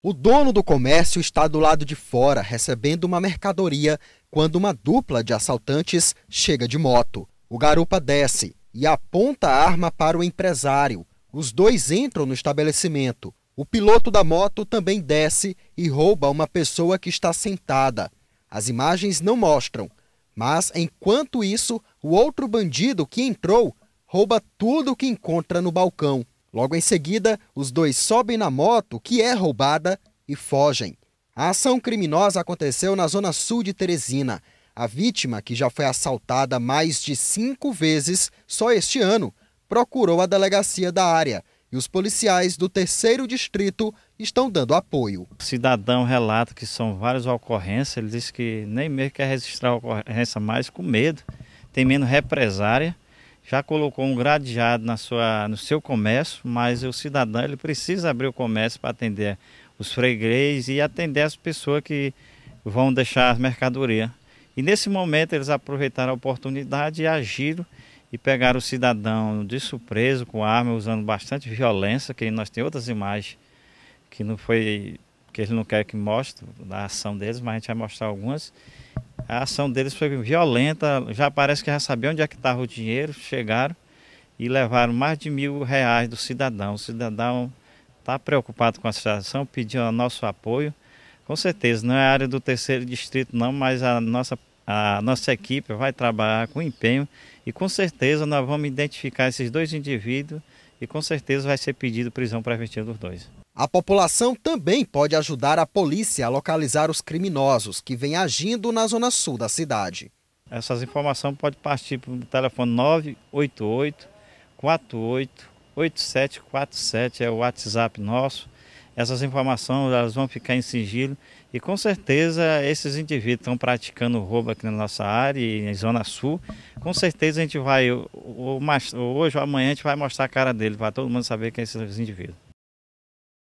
O dono do comércio está do lado de fora recebendo uma mercadoria quando uma dupla de assaltantes chega de moto. O garupa desce e aponta a arma para o empresário. Os dois entram no estabelecimento. O piloto da moto também desce e rouba uma pessoa que está sentada. As imagens não mostram, mas enquanto isso, o outro bandido que entrou rouba tudo que encontra no balcão. Logo em seguida, os dois sobem na moto, que é roubada, e fogem. A ação criminosa aconteceu na zona sul de Teresina. A vítima, que já foi assaltada mais de cinco vezes só este ano, procurou a delegacia da área e os policiais do terceiro distrito estão dando apoio. O cidadão relata que são várias ocorrências, ele diz que nem mesmo quer registrar a ocorrência mais com medo, tem menos represária já colocou um gradeado na sua, no seu comércio, mas o cidadão ele precisa abrir o comércio para atender os freguês e atender as pessoas que vão deixar as mercadorias. E nesse momento eles aproveitaram a oportunidade e agiram e pegaram o cidadão de surpresa com arma, usando bastante violência, que nós temos outras imagens que não foi que eles não querem que mostre da ação deles, mas a gente vai mostrar algumas. A ação deles foi violenta, já parece que já sabia onde é que estava o dinheiro, chegaram e levaram mais de mil reais do cidadão. O cidadão está preocupado com a situação, pediu o nosso apoio. Com certeza, não é área do terceiro distrito não, mas a nossa, a nossa equipe vai trabalhar com empenho e com certeza nós vamos identificar esses dois indivíduos e com certeza vai ser pedido prisão preventiva dos dois. A população também pode ajudar a polícia a localizar os criminosos que vêm agindo na zona sul da cidade. Essas informações podem partir para o telefone 988 488747 é o WhatsApp nosso. Essas informações elas vão ficar em sigilo e com certeza esses indivíduos estão praticando roubo aqui na nossa área e na Zona Sul. Com certeza a gente vai, hoje ou amanhã, a gente vai mostrar a cara dele para todo mundo saber quem são esses indivíduos.